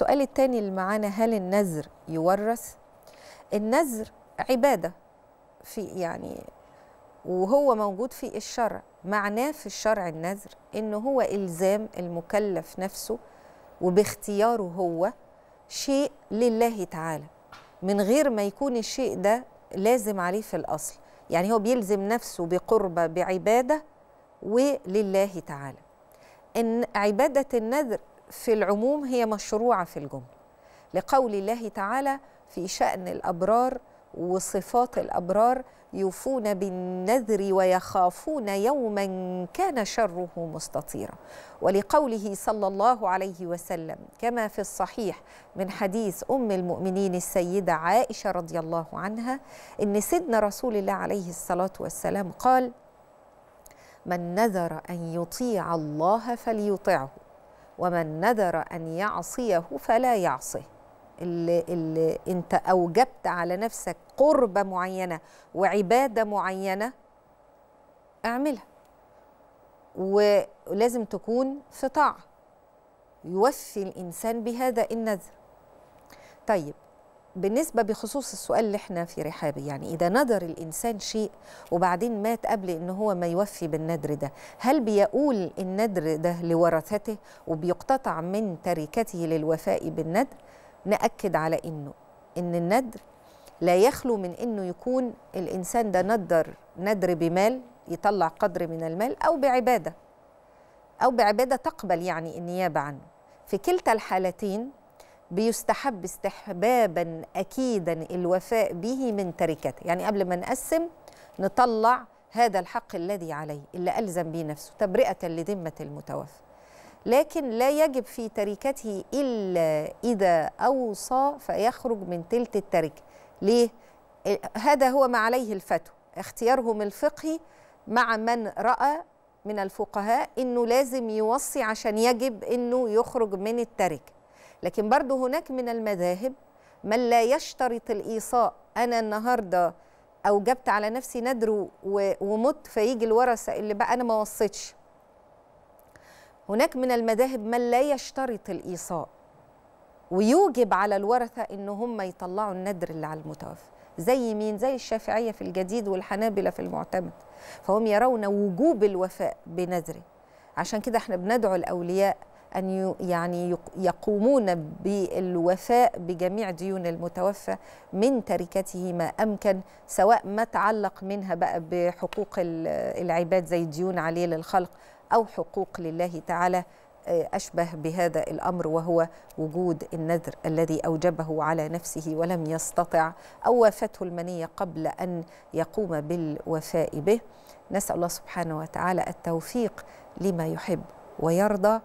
السؤال الثاني اللي معانا هل النذر يورث النذر عباده في يعني وهو موجود في الشرع معناه في الشرع النذر ان هو الزام المكلف نفسه وباختياره هو شيء لله تعالى من غير ما يكون الشيء ده لازم عليه في الاصل يعني هو بيلزم نفسه بقربه بعباده ولله تعالى ان عباده النذر في العموم هي مشروعة في الجملة لقول الله تعالى في شأن الأبرار وصفات الأبرار يوفون بالنذر ويخافون يوما كان شره مستطيرا ولقوله صلى الله عليه وسلم كما في الصحيح من حديث أم المؤمنين السيدة عائشة رضي الله عنها إن سيدنا رسول الله عليه الصلاة والسلام قال من نذر أن يطيع الله فليطعه ومن نذر أن يعصيه فلا يعصيه اللي, اللي أنت أوجبت على نفسك قربة معينة وعبادة معينة اعملها ولازم تكون في طاعة يوفي الإنسان بهذا النذر طيب بالنسبة بخصوص السؤال اللي احنا في رحابه يعني إذا ندر الإنسان شيء وبعدين مات قبل إن هو ما يوفي بالندر ده هل بيقول الندر ده لورثته وبيقتطع من تركته للوفاء بالندر نأكد على إنه إن الندر لا يخلو من إنه يكون الإنسان ده ندر ندر بمال يطلع قدر من المال أو بعبادة أو بعبادة تقبل يعني النيابة عنه في كلتا الحالتين بيستحب استحبابا أكيدا الوفاء به من تركته يعني قبل ما نقسم نطلع هذا الحق الذي عليه اللي ألزم به نفسه تبرئة لذمة المتوفى لكن لا يجب في تركته إلا إذا أوصى فيخرج من تلت التركة ليه؟ هذا هو ما عليه الفتوى اختيارهم الفقهي مع من رأى من الفقهاء أنه لازم يوصي عشان يجب أنه يخرج من التركه لكن برضو هناك من المذاهب من لا يشترط الإيصاء أنا النهاردة أوجبت على نفسي ندر ومت فيجي الورثة اللي بقى أنا ما وصيتش هناك من المذاهب من لا يشترط الإيصاء ويوجب على الورثة إن هم يطلعوا الندر اللي على المتوفي زي مين زي الشافعية في الجديد والحنابلة في المعتمد فهم يرون وجوب الوفاء بنذره عشان كده احنا بندعو الأولياء أن يعني يقومون بالوفاء بجميع ديون المتوفى من تركته ما أمكن سواء ما تعلق منها بقى بحقوق العباد زي الديون عليه للخلق أو حقوق لله تعالى آه، أشبه بهذا الأمر وهو وجود النذر الذي أوجبه على نفسه ولم يستطع أو وافته المنية قبل أن يقوم بالوفاء به نسأل الله سبحانه وتعالى التوفيق لما يحب ويرضى